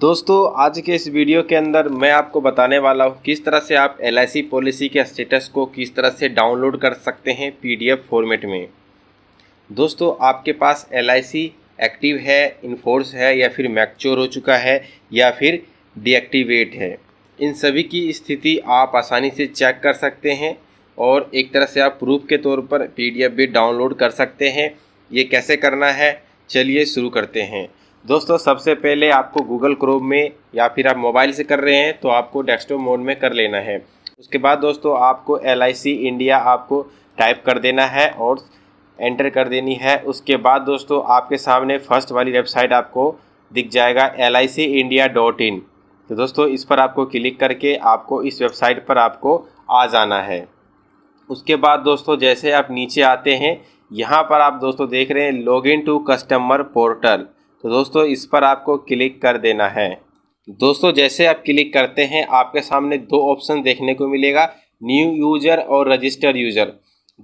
दोस्तों आज के इस वीडियो के अंदर मैं आपको बताने वाला हूँ किस तरह से आप एल पॉलिसी के स्टेटस को किस तरह से डाउनलोड कर सकते हैं पीडीएफ फॉर्मेट में दोस्तों आपके पास एल एक्टिव है इनफोर्स है या फिर मैक्चोर हो चुका है या फिर डीएक्टिवेट है इन सभी की स्थिति आप आसानी से चेक कर सकते हैं और एक तरह से आप प्रूफ के तौर पर पी भी डाउनलोड कर सकते हैं ये कैसे करना है चलिए शुरू करते हैं दोस्तों सबसे पहले आपको गूगल क्रोम में या फिर आप मोबाइल से कर रहे हैं तो आपको डेस्कटॉप मोड में कर लेना है उसके बाद दोस्तों आपको एल इंडिया आपको टाइप कर देना है और एंटर कर देनी है उसके बाद दोस्तों आपके सामने फर्स्ट वाली वेबसाइट आपको दिख जाएगा एल इंडिया डॉट इन तो दोस्तों इस पर आपको क्लिक करके आपको इस वेबसाइट पर आपको आ जाना है उसके बाद दोस्तों जैसे आप नीचे आते हैं यहाँ पर आप दोस्तों देख रहे हैं लॉगिन टू कस्टमर पोर्टल तो दोस्तों इस पर आपको क्लिक कर देना है दोस्तों जैसे आप क्लिक करते हैं आपके सामने दो ऑप्शन देखने को मिलेगा न्यू यूज़र और रजिस्टर यूज़र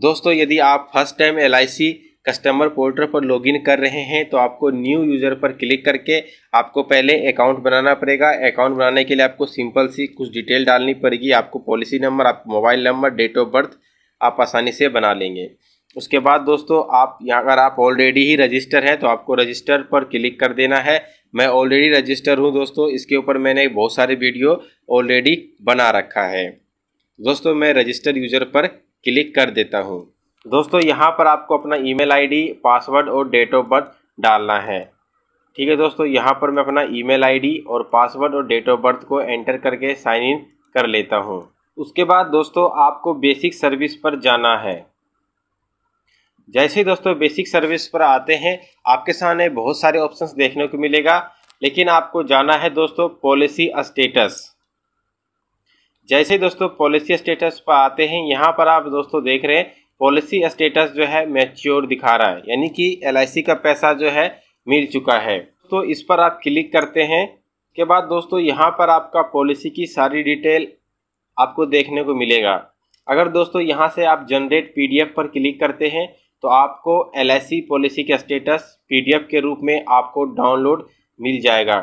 दोस्तों यदि आप first time L customer portal पर लॉगिन कर रहे हैं तो आपको न्यू यूज़र पर क्लिक करके आपको पहले अकाउंट बनाना पड़ेगा अकाउंट बनाने के लिए आपको सिंपल सी कुछ डिटेल डालनी पड़ेगी आपको पॉलिसी नंबर आप mobile number date of birth आप आसानी से बना लेंगे उसके बाद दोस्तों आप यहाँ अगर आप ऑलरेडी ही रजिस्टर हैं तो आपको रजिस्टर पर क्लिक कर देना है मैं ऑलरेडी रजिस्टर हूँ दोस्तों इसके ऊपर मैंने बहुत सारे वीडियो ऑलरेडी बना रखा है दोस्तों मैं रजिस्टर यूज़र पर क्लिक कर देता हूँ दोस्तों यहाँ पर आपको अपना ई मेल पासवर्ड और डेट ऑफ बर्थ डालना है ठीक है दोस्तों यहाँ पर मैं अपना ई मेल और पासवर्ड और डेट ऑफ बर्थ को एंटर करके साइन इन कर लेता हूँ उसके बाद दोस्तों आपको बेसिक सर्विस पर जाना है जैसे ही दोस्तों बेसिक सर्विस पर आते हैं आपके सामने बहुत सारे ऑप्शंस देखने को मिलेगा लेकिन आपको जाना है दोस्तों पॉलिसी स्टेटस जैसे दोस्तों पॉलिसी स्टेटस पर आते हैं यहाँ पर आप दोस्तों देख रहे हैं पॉलिसी स्टेटस जो है मैच्योर दिखा रहा है यानी कि एल का पैसा जो है मिल चुका है तो इस पर आप क्लिक करते हैं के बाद दोस्तों यहाँ पर आपका पॉलिसी की सारी डिटेल आपको देखने को मिलेगा अगर दोस्तों यहाँ से आप जनरेट पीडीएफ पर क्लिक करते हैं तो आपको एल पॉलिसी का स्टेटस पी के रूप में आपको डाउनलोड मिल जाएगा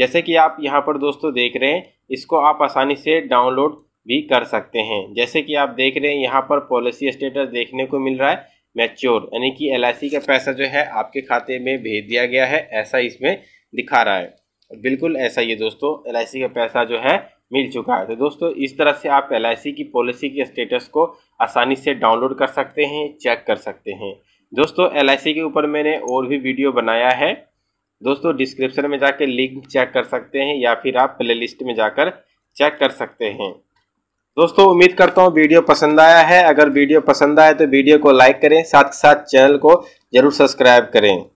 जैसे कि आप यहाँ पर दोस्तों देख रहे हैं इसको आप आसानी से डाउनलोड भी कर सकते हैं जैसे कि आप देख रहे हैं यहाँ पर पॉलिसी स्टेटस देखने को मिल रहा है मैच्योर यानी कि एल e का पैसा जो है आपके खाते में भेज दिया गया है ऐसा इसमें दिखा रहा है बिल्कुल ऐसा ही है दोस्तों एल e का पैसा जो है मिल चुका है तो दोस्तों इस तरह से आप एल की पॉलिसी के स्टेटस को आसानी से डाउनलोड कर सकते हैं चेक कर सकते हैं दोस्तों एल के ऊपर मैंने और भी वीडियो बनाया है दोस्तों डिस्क्रिप्शन में जाकर लिंक चेक कर सकते हैं या फिर आप प्ले में जाकर चेक कर सकते हैं दोस्तों उम्मीद करता हूँ वीडियो पसंद आया है अगर वीडियो पसंद आए तो वीडियो को लाइक करें साथ साथ चैनल को जरूर सब्सक्राइब करें